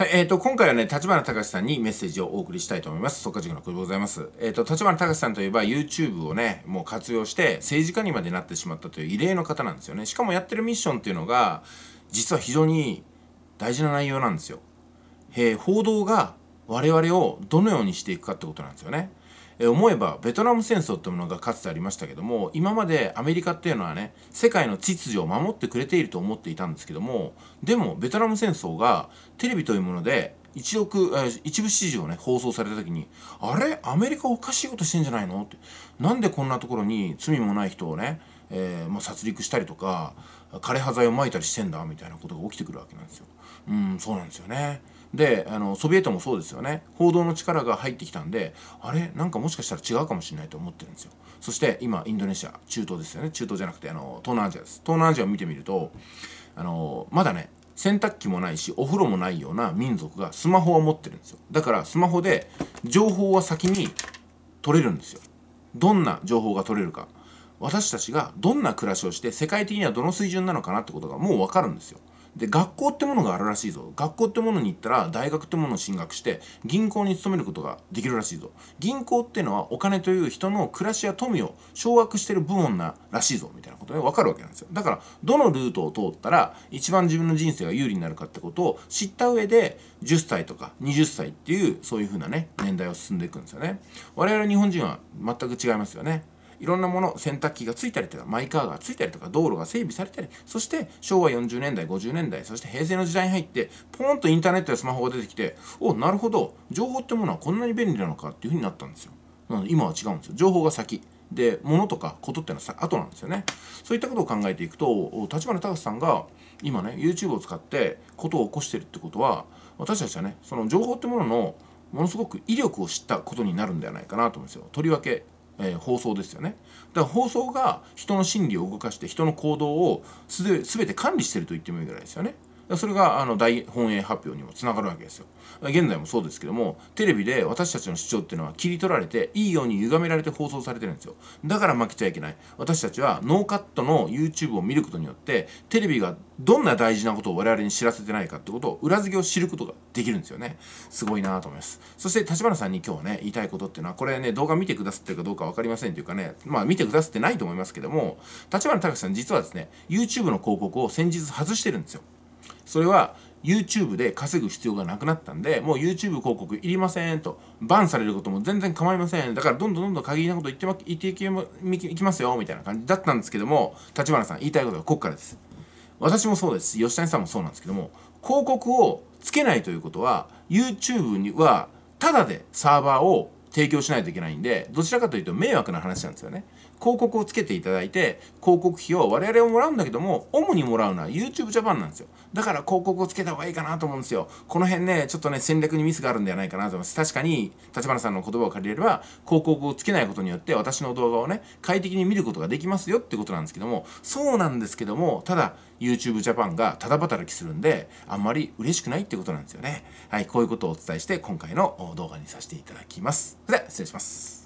はい、えっ、ー、と、今回はね、立花隆さんにメッセージをお送りしたいと思います。即化塾の久保でございます。えっ、ー、と、立花隆さんといえば YouTube をね、もう活用して政治家にまでなってしまったという異例の方なんですよね。しかもやってるミッションっていうのが、実は非常に大事な内容なんですよ。えー、報道が我々をどのようにしていくかってことなんですよね。え思えばベトナム戦争ってものがかつてありましたけども今までアメリカっていうのはね世界の秩序を守ってくれていると思っていたんですけどもでもベトナム戦争がテレビというもので一億、え一部始終をね、放送された時に、あれアメリカおかしいことしてんじゃないのって。なんでこんなところに罪もない人をね、えー、まあ、殺戮したりとか枯葉剤をまいたりしてんだみたいなことが起きてくるわけなんですよ。うんそうなんですよねであのソビエトもそうですよね報道の力が入ってきたんであれなんかもしかしたら違うかもしれないと思ってるんですよそして今インドネシア中東ですよね中東じゃなくてあの東南アジアです東南アジアを見てみるとあのまだね洗濯機もないしお風呂もないような民族がスマホは持ってるんですよだからスマホで情報は先に取れるんですよどんな情報が取れるか私たちがどんな暮らしをして世界的にはどの水準なのかなってことがもう分かるんですよ。で学校ってものがあるらしいぞ学校ってものに行ったら大学ってものを進学して銀行に勤めることができるらしいぞ銀行ってのはお金という人の暮らしや富を掌握してる部門ならしいぞみたいなことで分かるわけなんですよだからどのルートを通ったら一番自分の人生が有利になるかってことを知った上で10歳とか20歳っていうそういう風なね年代を進んでいくんですよね我々日本人は全く違いますよねいろんなもの洗濯機がついたりとかマイカーがついたりとか道路が整備されたりそして昭和40年代50年代そして平成の時代に入ってポーンとインターネットやスマホが出てきておなるほど情報ってものはこんなに便利なのかっていうふうになったんですよなので今は違うんですよ情報が先で物とかことってのは後なんですよねそういったことを考えていくと立花隆さんが今ね YouTube を使ってことを起こしてるってことは私たちはねその情報ってもののものすごく威力を知ったことになるんではないかなと思うんですよとりわけえー、放送ですよね。だから放送が人の心理を動かして人の行動をすべて管理してると言ってもいいぐらいですよね。それがあの大本営発表にもつながるわけですよ。現在もそうですけどもテレビで私たちの主張っていうのは切り取られていいように歪められて放送されてるんですよだから負けちゃいけない私たちはノーカットの YouTube を見ることによってテレビがどんな大事なことを我々に知らせてないかってことを裏付けを知ることができるんですよねすごいなと思いますそして立花さんに今日はね言いたいことっていうのはこれね動画見てくださってるかどうか分かりませんというかねまあ見てくださってないと思いますけども立花隆さん実はですね YouTube の広告を先日外してるんですよそれは YouTube で稼ぐ必要がなくなったんで、もう YouTube 広告いりませんと、バンされることも全然構いません。だからどんどんどんどん限りなこと言って,、ま、言っていきいきますよ、みたいな感じだったんですけども、立花さん言いたいことはここからです。私もそうです吉谷さんもそうなんですけども、広告をつけないということは、YouTube にはただでサーバーを提供しないといけないんで、どちらかというと迷惑な話なんですよね。広告をつけていただいて広告費を我々はもらうんだけども主にもらうのは YouTube Japan なんですよだから広告をつけた方がいいかなと思うんですよこの辺ねちょっとね戦略にミスがあるんではないかなと思います確かに立花さんの言葉を借りれば広告をつけないことによって私の動画をね快適に見ることができますよってことなんですけどもそうなんですけどもただ YouTube Japan がただ働きするんであんまり嬉しくないってことなんですよねはいこういうことをお伝えして今回の動画にさせていただきますそれでは失礼します